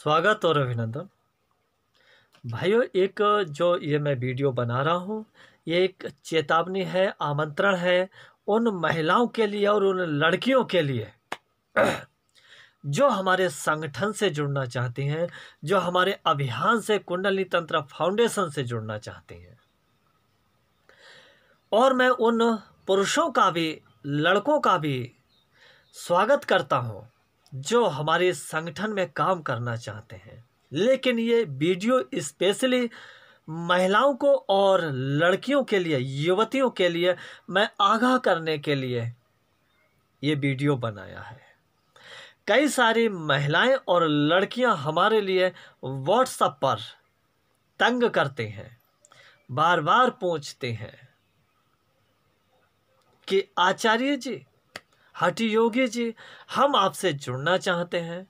स्वागत और अभिनंदन भाइयों एक जो ये मैं वीडियो बना रहा हूँ ये एक चेतावनी है आमंत्रण है उन महिलाओं के लिए और उन लड़कियों के लिए जो हमारे संगठन से जुड़ना चाहती हैं जो हमारे अभियान से कुंडली तंत्र फाउंडेशन से जुड़ना चाहती हैं और मैं उन पुरुषों का भी लड़कों का भी स्वागत करता हूँ जो हमारे संगठन में काम करना चाहते हैं लेकिन ये वीडियो स्पेशली महिलाओं को और लड़कियों के लिए युवतियों के लिए मैं आगाह करने के लिए ये वीडियो बनाया है कई सारी महिलाएं और लड़कियां हमारे लिए व्हाट्सएप पर तंग करते हैं बार बार पूछते हैं कि आचार्य जी हटी योगी जी हम आपसे जुड़ना चाहते हैं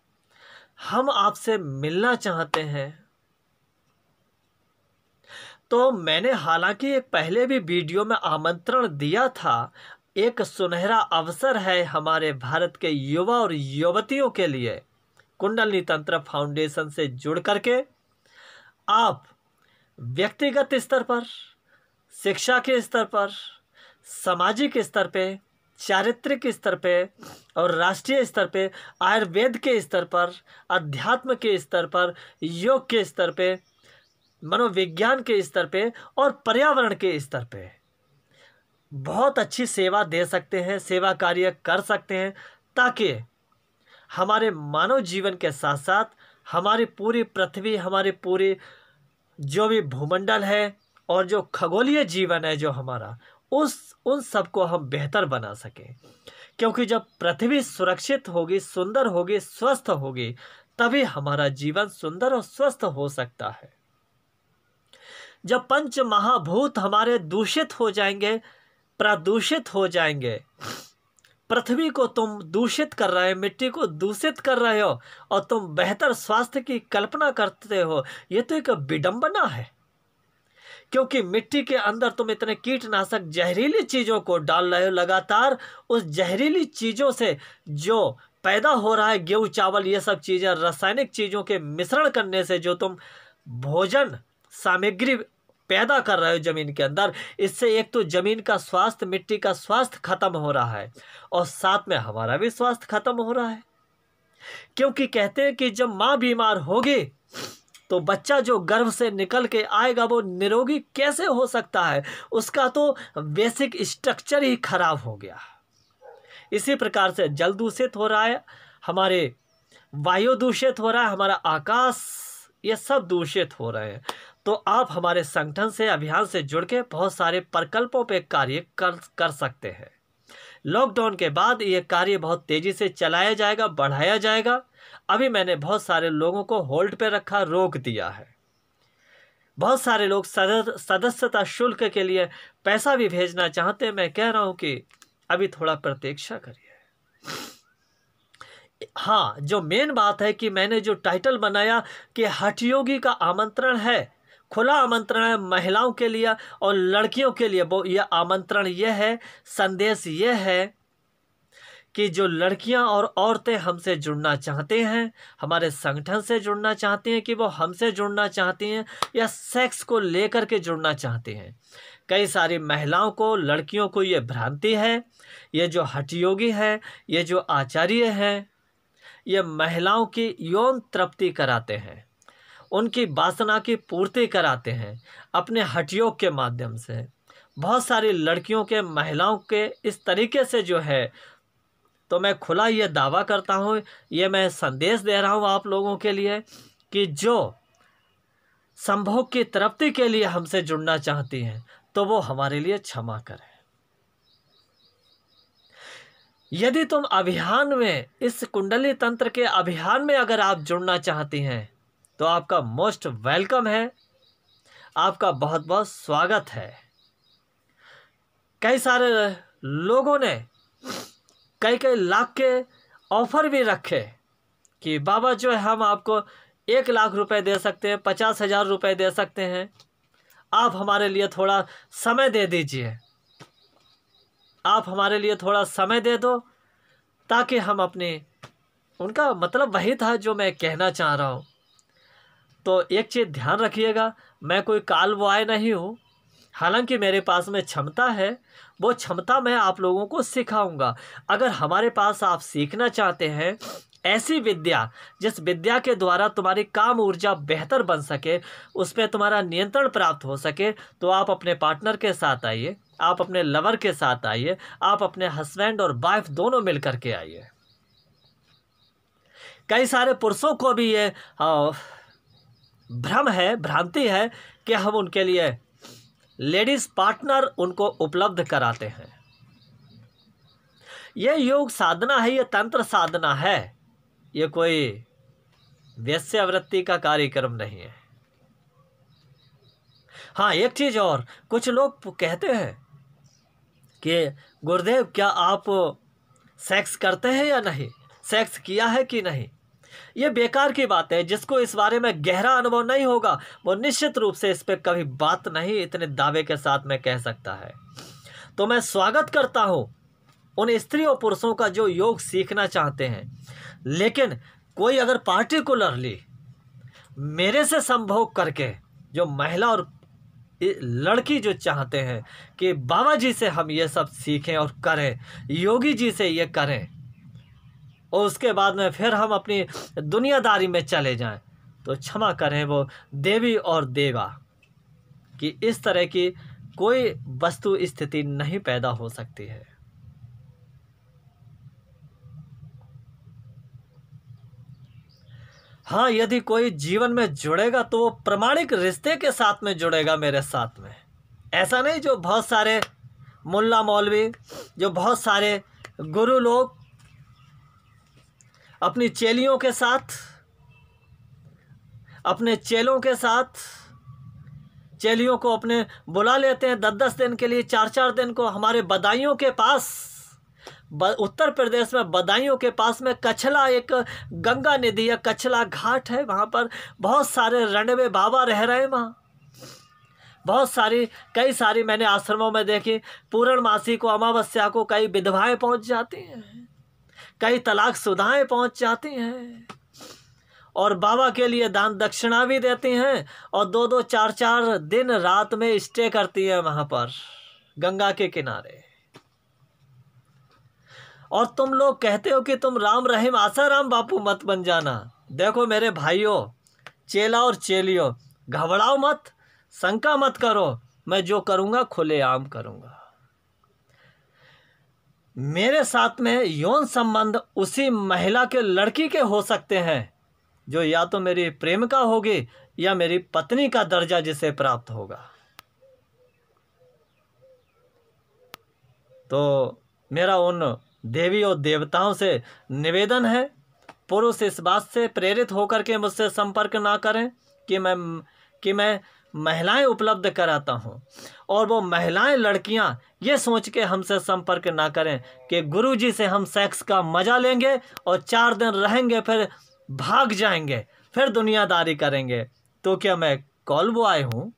हम आपसे मिलना चाहते हैं तो मैंने हालांकि एक पहले भी वीडियो में आमंत्रण दिया था एक सुनहरा अवसर है हमारे भारत के युवा और युवतियों के लिए कुंडलनी तंत्र फाउंडेशन से जुड़ करके आप व्यक्तिगत स्तर पर शिक्षा के स्तर पर सामाजिक स्तर पे चारित्रिक स्तर पे और राष्ट्रीय स्तर पे आयुर्वेद के स्तर पर अध्यात्म के स्तर पर योग के स्तर पे मनोविज्ञान के स्तर पे और पर्यावरण के स्तर पे बहुत अच्छी सेवा दे सकते हैं सेवा कार्य कर सकते हैं ताकि हमारे मानव जीवन के साथ साथ हमारी पूरी पृथ्वी हमारे पूरी जो भी भूमंडल है और जो खगोलीय जीवन है जो हमारा उस उन सबको हम बेहतर बना सकें क्योंकि जब पृथ्वी सुरक्षित होगी सुंदर होगी स्वस्थ होगी तभी हमारा जीवन सुंदर और स्वस्थ हो सकता है जब पंच महाभूत हमारे दूषित हो जाएंगे प्रदूषित हो जाएंगे पृथ्वी को तुम दूषित कर रहे हो मिट्टी को दूषित कर रहे हो और तुम बेहतर स्वास्थ्य की कल्पना करते हो ये तो एक विडंबना है क्योंकि मिट्टी के अंदर तुम इतने कीटनाशक जहरीली चीज़ों को डाल रहे हो लगातार उस जहरीली चीज़ों से जो पैदा हो रहा है गेहूँ चावल ये सब चीज़ें रासायनिक चीज़ों के मिश्रण करने से जो तुम भोजन सामग्री पैदा कर रहे हो ज़मीन के अंदर इससे एक तो ज़मीन का स्वास्थ्य मिट्टी का स्वास्थ्य ख़त्म हो रहा है और साथ में हमारा भी स्वास्थ्य ख़त्म हो रहा है क्योंकि कहते हैं कि जब माँ बीमार होगी तो बच्चा जो गर्भ से निकल के आएगा वो निरोगी कैसे हो सकता है उसका तो बेसिक स्ट्रक्चर ही खराब हो गया इसी प्रकार से जल दूषित हो रहा है हमारे वायु दूषित हो रहा है हमारा आकाश ये सब दूषित हो रहे हैं तो आप हमारे संगठन से अभियान से जुड़ के बहुत सारे प्रकल्पों पे कार्य कर कर सकते हैं लॉकडाउन के बाद ये कार्य बहुत तेज़ी से चलाया जाएगा बढ़ाया जाएगा अभी मैंने बहुत सारे लोगों को होल्ड पर रखा रोक दिया है बहुत सारे लोग सदस्यता शुल्क के लिए पैसा भी भेजना चाहते हैं मैं कह रहा हूं कि अभी थोड़ा प्रतीक्षा करिए हाँ जो मेन बात है कि मैंने जो टाइटल बनाया कि हठयोगी का आमंत्रण है खुला आमंत्रण है महिलाओं के लिए और लड़कियों के लिए वो यह आमंत्रण यह है संदेश यह है कि जो लड़कियां और औरतें हमसे जुड़ना चाहते हैं हमारे संगठन से जुड़ना चाहते हैं कि वो हमसे जुड़ना चाहते हैं या सेक्स को लेकर के जुड़ना चाहते हैं कई सारी महिलाओं को लड़कियों को ये भ्रांति है ये जो हटयोगी है ये जो आचार्य हैं ये महिलाओं की यौन तृप्ति कराते हैं उनकी वासना की पूर्ति कराते हैं अपने हटयोग के माध्यम से बहुत सारी लड़कियों के महिलाओं के इस तरीके से जो है तो मैं खुला ये दावा करता हूँ ये मैं संदेश दे रहा हूँ आप लोगों के लिए कि जो संभोग की तृप्ति के लिए हमसे जुड़ना चाहती हैं तो वो हमारे लिए क्षमा करें यदि तुम अभियान में इस कुंडली तंत्र के अभियान में अगर आप जुड़ना चाहती हैं तो आपका मोस्ट वेलकम है आपका बहुत बहुत स्वागत है कई सारे लोगों ने कई कई लाख के ऑफ़र भी रखे कि बाबा जो है हम आपको एक लाख रुपए दे सकते हैं पचास हज़ार रुपये दे सकते हैं आप हमारे लिए थोड़ा समय दे दीजिए आप हमारे लिए थोड़ा समय दे दो ताकि हम अपने उनका मतलब वही था जो मैं कहना चाह रहा हूँ तो एक चीज़ ध्यान रखिएगा मैं कोई काल वो आए नहीं हूँ हालांकि मेरे पास में क्षमता है वो क्षमता मैं आप लोगों को सिखाऊंगा अगर हमारे पास आप सीखना चाहते हैं ऐसी विद्या जिस विद्या के द्वारा तुम्हारी काम ऊर्जा बेहतर बन सके उस पर तुम्हारा नियंत्रण प्राप्त हो सके तो आप अपने पार्टनर के साथ आइए आप अपने लवर के साथ आइए आप अपने हस्बैंड और वाइफ दोनों मिलकर के आइए कई सारे पुरुषों को भी ये हाँ, भ्रम है भ्रांति है कि हम उनके लिए लेडीज पार्टनर उनको उपलब्ध कराते हैं यह योग साधना है यह तंत्र साधना है ये कोई व्यस्यावृत्ति का कार्यक्रम नहीं है हाँ एक चीज़ और कुछ लोग कहते हैं कि गुरुदेव क्या आप सेक्स करते हैं या नहीं सेक्स किया है कि नहीं ये बेकार की बात है जिसको इस बारे में गहरा अनुभव नहीं होगा वो निश्चित रूप से इस पर कभी बात नहीं इतने दावे के साथ में कह सकता है तो मैं स्वागत करता हूँ उन स्त्री और पुरुषों का जो योग सीखना चाहते हैं लेकिन कोई अगर पार्टिकुलरली मेरे से संभोग करके जो महिला और लड़की जो चाहते हैं कि बाबा जी से हम ये सब सीखें और करें योगी जी से ये करें और उसके बाद में फिर हम अपनी दुनियादारी में चले जाएं तो क्षमा करें वो देवी और देवा कि इस तरह की कोई वस्तु स्थिति नहीं पैदा हो सकती है हाँ यदि कोई जीवन में जुड़ेगा तो वो प्रमाणिक रिश्ते के साथ में जुड़ेगा मेरे साथ में ऐसा नहीं जो बहुत सारे मुल्ला मौलवी जो बहुत सारे गुरु लोग अपनी चेलियों के साथ अपने चेलों के साथ चेलियों को अपने बुला लेते हैं दस दस दिन के लिए चार चार दिन को हमारे बदाइयों के पास उत्तर प्रदेश में बदाइयों के पास में कछला एक गंगा नदी या कछला घाट है वहाँ पर बहुत सारे रणवे बाबा रह रहे हैं वहाँ बहुत सारी कई सारी मैंने आश्रमों में देखी पूर्णमासी को अमावस्या को कई विधवाएं पहुँच जाती हैं कई तलाक सुधाएं पहुंच जाती हैं और बाबा के लिए दान दक्षिणा भी देती हैं और दो दो चार चार दिन रात में स्टे करती है वहां पर गंगा के किनारे और तुम लोग कहते हो कि तुम राम रहीम आसाराम बापू मत बन जाना देखो मेरे भाइयों चेला और चेलियों घबराओ मत शंका मत करो मैं जो करूँगा खुलेआम करूँगा मेरे साथ में यौन संबंध उसी महिला के लड़की के हो सकते हैं जो या तो मेरी प्रेमिका होगी या मेरी पत्नी का दर्जा जिसे प्राप्त होगा तो मेरा उन देवी और देवताओं से निवेदन है पुरुष इस बात से प्रेरित होकर के मुझसे संपर्क ना करें कि मैं कि मैं महिलाएं उपलब्ध कराता हूँ और वो महिलाएं लड़कियां ये सोच के हमसे संपर्क ना करें कि गुरुजी से हम सेक्स का मज़ा लेंगे और चार दिन रहेंगे फिर भाग जाएंगे फिर दुनियादारी करेंगे तो क्या मैं कॉल वो आए हूँ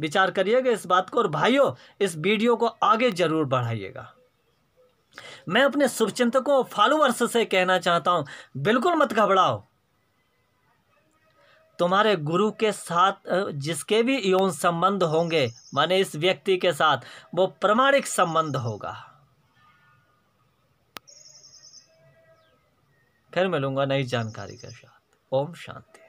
विचार करिएगा इस बात को और भाइयों इस वीडियो को आगे ज़रूर बढ़ाइएगा मैं अपने शुभचिंतकों और फॉलोअर्स से कहना चाहता हूं बिल्कुल मत घबराओ तुम्हारे गुरु के साथ जिसके भी यौन संबंध होंगे माने इस व्यक्ति के साथ वो प्रमाणिक संबंध होगा फिर मिलूंगा नई जानकारी के साथ ओम शांति